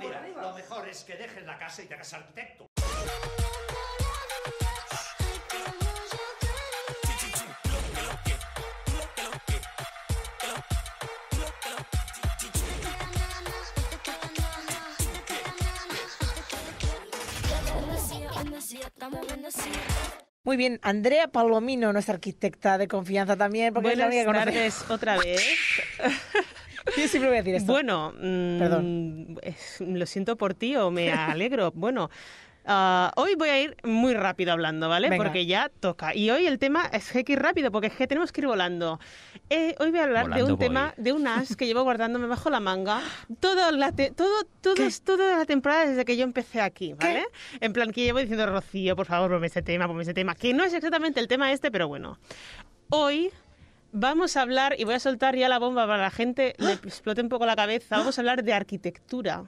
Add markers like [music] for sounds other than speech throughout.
Mira, Lo mejor es que dejes la casa y te hagas arquitecto. Muy bien, Andrea Palomino, nuestra arquitecta de confianza también, porque Buenas es la otra vez. Yo siempre voy a decir esto. Bueno, Perdón. Mm, lo siento por ti o me [laughs] alegro. bueno. Ah, hoy voy a ir muy rápido hablando, ¿vale? Porque ya toca. Y hoy el tema es que hay que ir rápido, porque es que tenemos que ir volando. Eh, hoy voy a hablar de un tema, de un as que llevo guardándome bajo la manga toda la, todo, todos, toda la temporada desde que yo empecé aquí, ¿vale? En plan, que llevo diciendo, Rocío, por favor, ponme ese tema, ponme ese tema, que no es exactamente el tema este, pero bueno. Hoy Vamos a hablar, y voy a soltar ya la bomba para la gente, le ¡Ah! explote un poco la cabeza, vamos a hablar de arquitectura.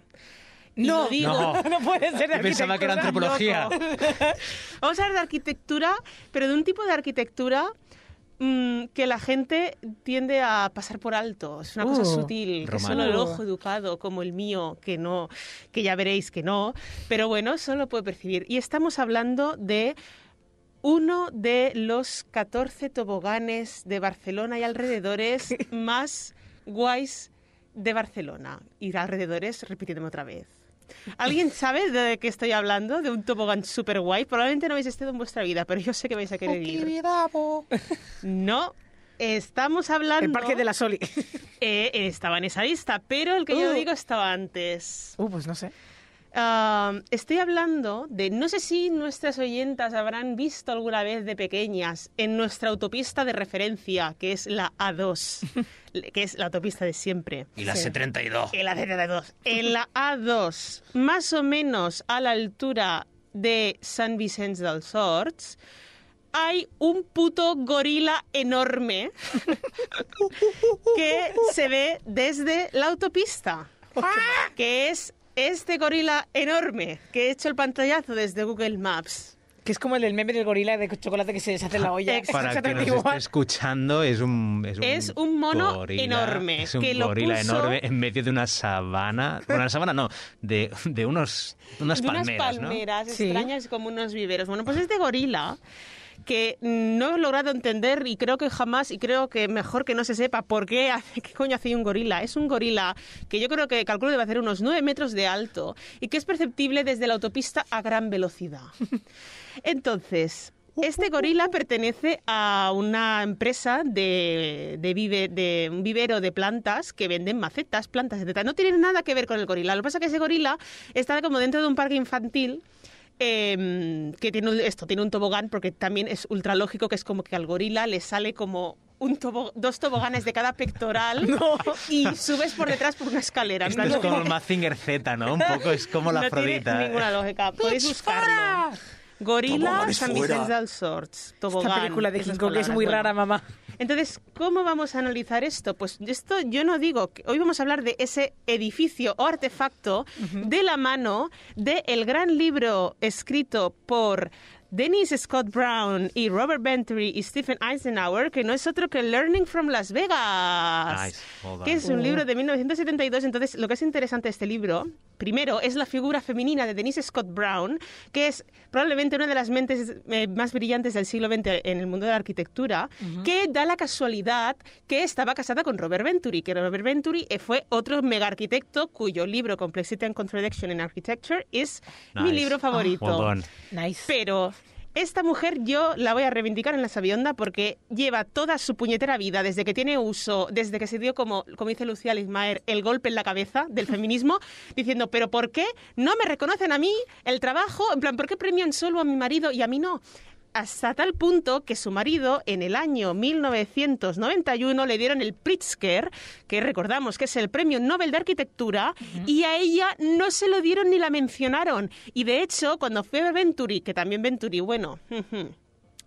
no, [laughs] no, puede ser de Pensaba que era antropología. [laughs] Vamos a hablar de arquitectura, pero de un tipo de arquitectura mm, que la gente tiende a pasar por alto. Es una cosa oh, sutil, que solo el ojo educado como el mío, que no, que ya veréis que no, pero bueno, solo puede percibir. Y estamos hablando de uno de los 14 toboganes de Barcelona y alrededores [laughs] más guays de Barcelona. Y alrededores, repitiéndome otra vez. ¿Alguien sabe de qué estoy hablando? De un tobogán súper guay. Probablemente no habéis estado en vuestra vida, pero yo sé que vais a querer ir. No, estamos hablando... El Parque de la Soli. Eh, estaba en esa lista, pero el que yo uh. digo estaba antes. Uh, pues no sé estoy hablando de, no sé si nuestras oyentas habrán visto alguna vez de pequeñas en nuestra autopista de referencia, que es la A2, [laughs] que es la autopista de siempre. Y la C32. en la C32. En la A2, más o menos a la altura de San Vicente del Sorts, hay un puto gorila enorme [laughs] que se ve desde la autopista, que es este gorila enorme que he hecho el pantallazo desde Google Maps. Que es como el del meme del gorila de chocolate que se deshace en la olla. Para escuchando, es un... Es un, mono enorme. Es un que gorila enorme en medio de una sabana. una sabana no, de, de unos, unas de palmeras, unas palmeras extrañas como unos viveros. Bueno, pues este gorila que no he logrado entender y creo que jamás, y creo que mejor que no se sepa por qué, [laughs] qué coño hace un gorila. Es un gorila que yo creo que calculo debe hacer unos 9 metros de alto y que es perceptible desde la autopista a gran velocidad. [laughs] Entonces, este gorila pertenece a una empresa de, de, vive, de, un vivero de plantas que venden macetas, plantas, etc. No tiene nada que ver con el gorila. Lo que pasa es que ese gorila está como dentro de un parque infantil Em, que tiene un, esto, tiene un tobogán, porque también es ultra lógico que es como que al gorila le sale como un dos toboganes de cada pectoral [laughs] y subes por detrás por una escalera. Esto es como el Mazinger Z, ¿no? Un poco es como la [laughs] no Tiene ¿eh? ninguna lógica. Podéis buscarlo. Gorila San Vicente del Sorts. Tobogán. Esta película de King Kong es muy rara, mamá. Entonces, ¿cómo vamos a analizar esto? Pues esto yo no digo, que hoy vamos a hablar de ese edificio o artefacto de la mano del el gran libro escrito por Dennis Scott Brown y Robert Bentry y Stephen Eisenhower, que no es otro que Learning from Las Vegas, que es un libro de 1972. Entonces, lo que es interesante de este libro Primero es la figura femenina de Denise Scott Brown, que es probablemente una de las mentes eh, más brillantes del siglo XX en el mundo de la arquitectura, que da la casualidad que estaba casada con Robert Venturi, que Robert Venturi eh, fue otro mega arquitecto cuyo libro Complexity and Contradiction in Architecture es mi libro ah, favorito. nice. Pero esta mujer yo la voy a reivindicar en la sabionda porque lleva toda su puñetera vida, desde que tiene uso, desde que se dio, como, como dice Lucía Lismaer, el golpe en la cabeza del feminismo, [laughs] diciendo, pero ¿por qué no me reconocen a mí el trabajo? En plan, ¿por qué premian solo a mi marido y a mí no? hasta tal punto que su marido en el año 1991 le dieron el Pritzker, que recordamos que es el Premio Nobel de Arquitectura, y a ella no se lo dieron ni la mencionaron. Y de hecho, cuando fue Venturi, que también Venturi, bueno... [laughs]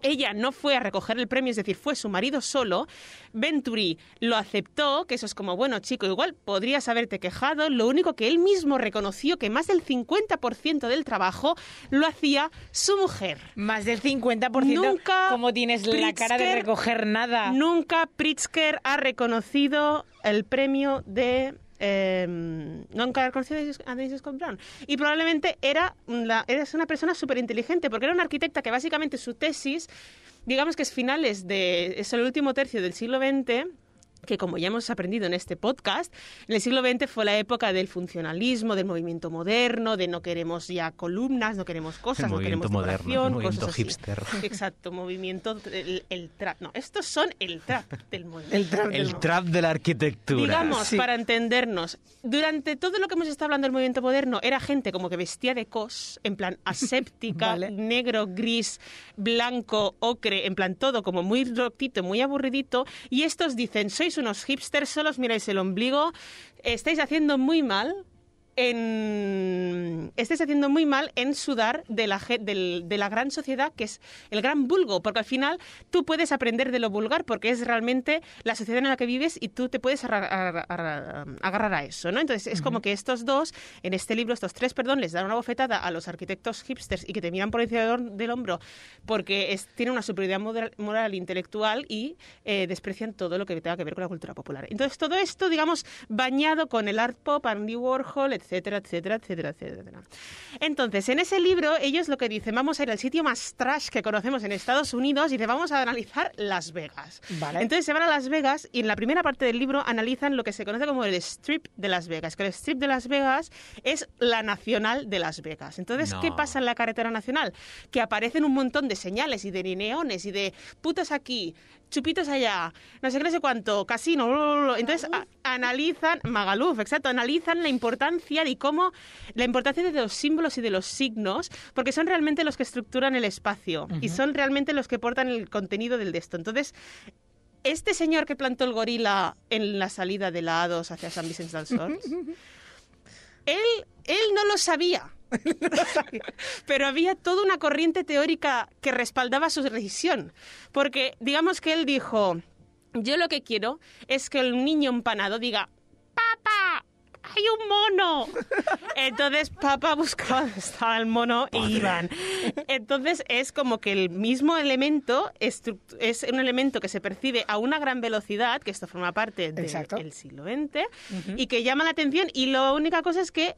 Ella no fue a recoger el premio, es decir, fue su marido solo. Venturi lo aceptó, que eso es como, bueno, chico, igual podrías haberte quejado. Lo único que él mismo reconoció que más del 50% del trabajo lo hacía su mujer. Más del 50%. Nunca. Como tienes la cara de recoger nada. Nunca Pritzker ha reconocido el premio de eh, em, nunca a Scott Brown. Y probablemente era, una persona súper inteligente, porque era una arquitecta que básicamente su tesis, digamos que es finales de, es el último tercio del siglo XX, que como ya hemos aprendido en este podcast, en el siglo XX fue la época del funcionalismo, del movimiento moderno, de no queremos ya columnas, no queremos cosas, no queremos moderno, movimiento hipster. [laughs] Exacto, movimiento el, trap. No, estos son el trap del movimiento. el trap, el trap de la arquitectura. Digamos, para entendernos, durante todo lo que hemos estado hablando del movimiento moderno, era gente como que vestía de cos, en plan aséptica, [laughs] negro, gris, blanco, ocre, en plan todo como muy rotito, muy aburridito, y estos dicen, soy unos hipsters, solos, miráis el ombligo, estáis haciendo muy mal en, estés haciendo muy mal en sudar de la, de, la gran sociedad que es el gran vulgo, porque al final tú puedes aprender de lo vulgar porque es realmente la sociedad en la que vives y tú te puedes agarrar, a eso, ¿no? Entonces es como que estos dos, en este libro, estos tres, perdón, les dan una bofetada a los arquitectos hipsters y que te miran por encima del hombro porque es, tienen una superioridad moral, e intelectual y eh, desprecian todo lo que tenga que ver con la cultura popular. Entonces todo esto, digamos, bañado con el art pop, Andy Warhol, etc etcétera, etcétera, etcétera, etcétera. Entonces, en ese libro, ellos lo que dicen, vamos a ir al sitio más trash que conocemos en Estados Unidos y vamos a analizar Las Vegas. Entonces se van a Las Vegas y en la primera parte del libro analizan lo que se conoce como el strip de Las Vegas, que el strip de Las Vegas es la nacional de Las Vegas. Entonces, ¿qué pasa en la carretera nacional? Que aparecen un montón de señales y de neones y de putas aquí, chupitos allá, no sé qué, no sé cuánto, casino. Entonces analizan, Magaluf, exacto, analizan la importancia de cómo, la importancia de los símbolos y de los signos, porque son realmente los que estructuran el espacio y son realmente los que portan el contenido del de esto. Entonces, este señor que plantó el gorila en la salida de la a hacia San Vicente del Sol, él, él no lo sabía [laughs] Pero había toda una corriente teórica que respaldaba su decisión, porque digamos que él dijo, yo lo que quiero es que el niño empanado diga, papá, hay un mono. [laughs] Entonces papá buscaba dónde estaba el mono y iban. Entonces es como que el mismo elemento es un elemento que se percibe a una gran velocidad, que esto forma parte del siglo XX, y que llama la atención. Y la única cosa es que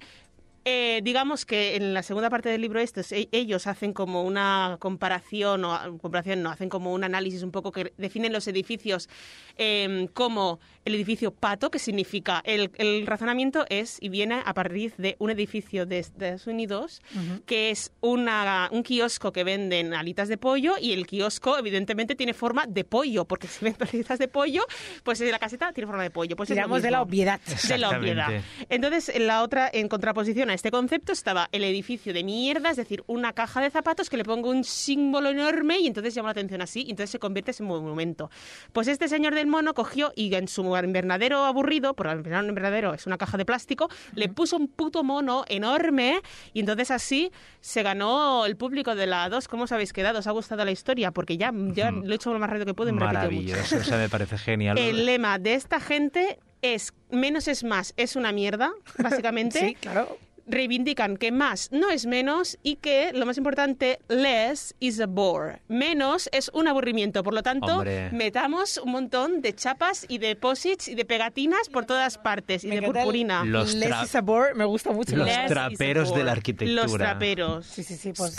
eh, digamos que en la segunda parte del libro estos, e, ellos hacen como una comparación, o comparación no, hacen como un análisis un poco que definen los edificios em, como el edificio pato, que significa, el, razonamiento es y viene a partir de un edificio de Estados Unidos, que es una, un kiosco que venden alitas de pollo y el kiosco evidentemente tiene forma de pollo, porque si venden alitas de pollo, pues la caseta tiene forma de pollo. Pues de la obviedad. De la obviedad. Entonces, la otra, en contraposición, este concepto estaba el edificio de mierda, es decir, una caja de zapatos que le pongo un símbolo enorme y entonces llama la atención así, entonces se convierte en un monumento. Pues este señor del mono cogió y en su invernadero aburrido, por el invernadero es una caja de plástico, le puso un puto mono enorme y entonces así se ganó el público de la 2. ¿Cómo os habéis quedado? ¿Os ha gustado la historia? Porque ya, ya mm. lo he hecho lo más rápido que puedo y me Maravilloso, me parece genial. El lema de esta gente es menos es más, es una mierda, básicamente. [laughs] sí, claro reivindican que más no es menos y que, lo más importante, less is a bore. Menos es un aburrimiento. Por lo tanto, metamos un montón de chapas y de posits y de pegatinas por todas partes y de purpurina. less is a bore me gusta mucho. Los traperos de la arquitectura. Los traperos. Sí, sí, sí. Pues.